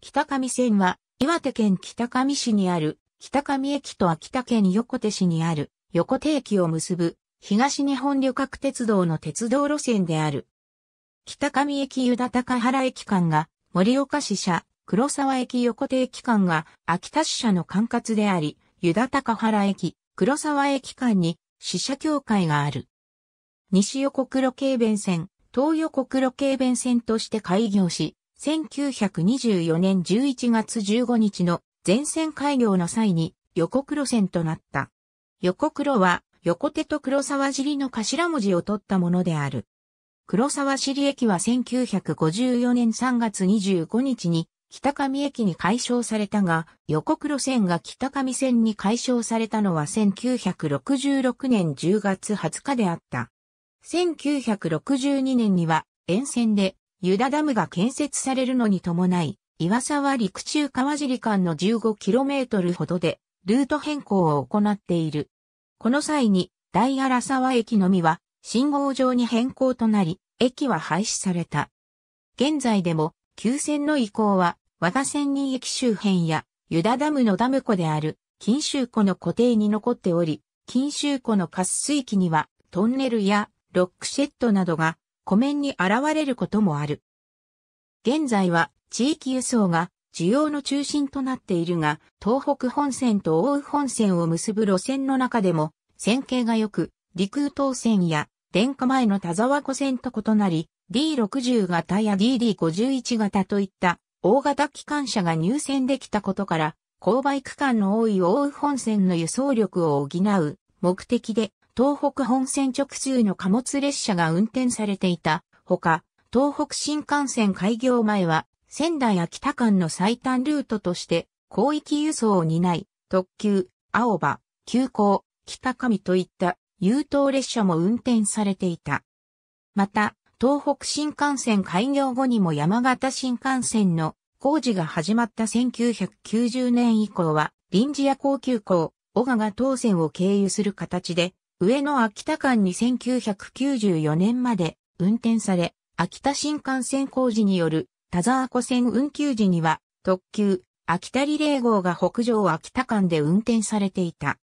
北上線は、岩手県北上市にある、北上駅と秋田県横手市にある、横手駅を結ぶ、東日本旅客鉄道の鉄道路線である。北上駅湯田高原駅間が、盛岡支社、黒沢駅横手駅間が、秋田支社の管轄であり、湯田高原駅、黒沢駅間に、支社協会がある。西横黒軽便線、東横黒軽便線として開業し、1924年11月15日の全線開業の際に横黒線となった。横黒は横手と黒沢尻の頭文字を取ったものである。黒沢尻駅は1954年3月25日に北上駅に改称されたが、横黒線が北上線に改称されたのは1966年10月20日であった。1962年には沿線でユダダムが建設されるのに伴い、岩沢陸中川尻間の 15km ほどで、ルート変更を行っている。この際に、大荒沢駅のみは、信号上に変更となり、駅は廃止された。現在でも、旧線の移行は、和田線人駅周辺や、ユダダムのダム湖である、近州湖の湖底に残っており、近州湖の滑水器には、トンネルやロックシェットなどが湖面に現れることもある。現在は地域輸送が需要の中心となっているが、東北本線と大羽本線を結ぶ路線の中でも、線形が良く、陸羽東線や、電化前の田沢湖線と異なり、D60 型や DD51 型といった大型機関車が入線できたことから、勾配区間の多い大羽本線の輸送力を補う目的で東北本線直通の貨物列車が運転されていたほか、東北新幹線開業前は仙台秋田間の最短ルートとして広域輸送を担い、特急、青葉、急行、北上といった優等列車も運転されていた。また、東北新幹線開業後にも山形新幹線の工事が始まった1990年以降は、臨時夜行急行、小川が東線を経由する形で、上野秋田間に1994年まで運転され、秋田新幹線工事による田沢湖線運休時には特急秋田リレー号が北上秋田間で運転されていた。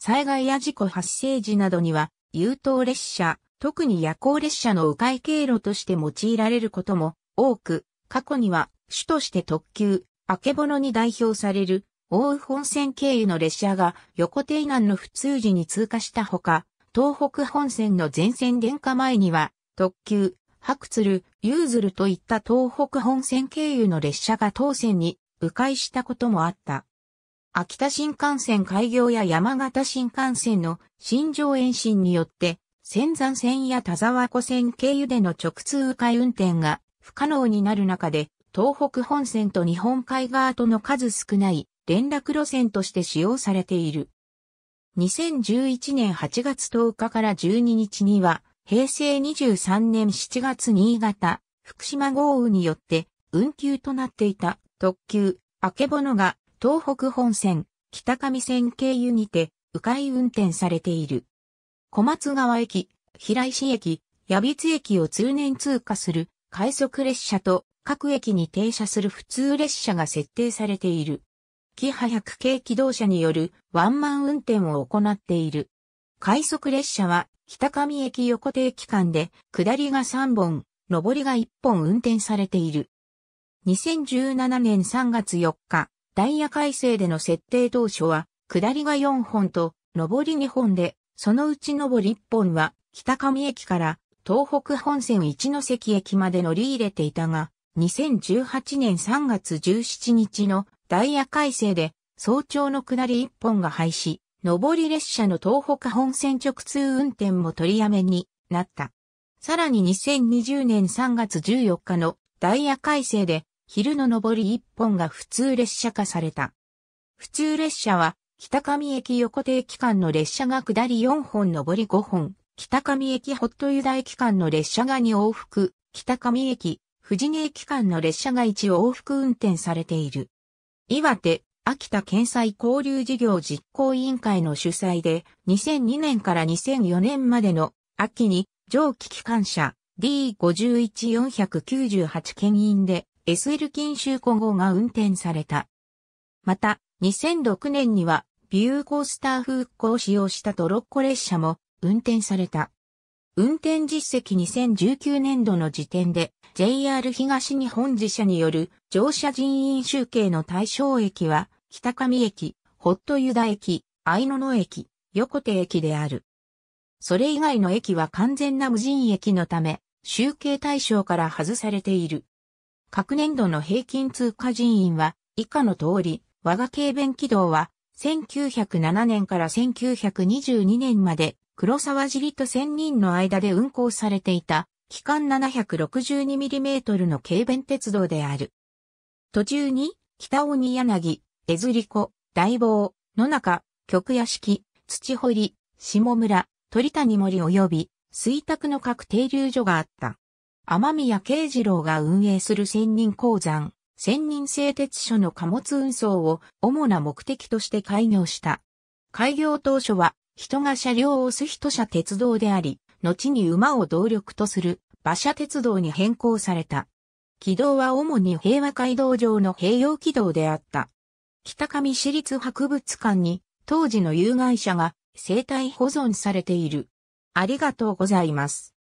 災害や事故発生時などには優等列車、特に夜行列車の迂回経路として用いられることも多く、過去には主として特急、あけぼのに代表される大宇本線経由の列車が横手南の普通時に通過したほか、東北本線の全線電化前には、特急、白鶴、ズルといった東北本線経由の列車が当線に迂回したこともあった。秋田新幹線開業や山形新幹線の新上延伸によって、仙山線や田沢湖線経由での直通迂回運転が不可能になる中で、東北本線と日本海側との数少ない連絡路線として使用されている。2011年8月10日から12日には、平成23年7月新潟、福島豪雨によって運休となっていた特急、あけぼのが東北本線、北上線経由にて、迂回運転されている。小松川駅、平石駅、矢筆駅を通年通過する快速列車と各駅に停車する普通列車が設定されている。キハ100系機動車によるワンマン運転を行っている。快速列車は北上駅横定期間で下りが3本、上りが1本運転されている。2017年3月4日、ダイヤ改正での設定当初は、下りが4本と上り2本で、そのうち上り1本は北上駅から東北本線一ノ関駅まで乗り入れていたが、2018年3月17日のダイヤ改正で、早朝の下り一本が廃止、上り列車の東北本線直通運転も取りやめになった。さらに2020年3月14日のダイヤ改正で、昼の上り一本が普通列車化された。普通列車は、北上駅横手駅間の列車が下り4本上り5本、北上駅ホットユダ駅間の列車が2往復、北上駅、藤根駅間の列車が1往復運転されている。岩手、秋田県際交流事業実行委員会の主催で、2002年から2004年までの秋に蒸気機関車 D51498 県員で SL 禁集。古号が運転された。また、2006年にはビューコースター風復を使用したトロッコ列車も運転された。運転実績2019年度の時点で JR 東日本自社による乗車人員集計の対象駅は北上駅、ホットユダ駅、愛野野駅、横手駅である。それ以外の駅は完全な無人駅のため、集計対象から外されている。各年度の平均通過人員は以下の通り、我が軽便軌道は1907年から1922年まで黒沢尻と仙人の間で運行されていた、期間 762mm の軽便鉄道である。途中に、北鬼柳、江釣子、大坊、野中、極屋敷、土堀、下村、鳥谷森及び、水卓の各停留所があった。天宮慶次郎が運営する仙人鉱山、仙人製鉄所の貨物運送を主な目的として開業した。開業当初は人が車両を押す人車鉄道であり、後に馬を動力とする馬車鉄道に変更された。軌道は主に平和街道上の併用軌道であった。北上市立博物館に当時の有害者が生態保存されている。ありがとうございます。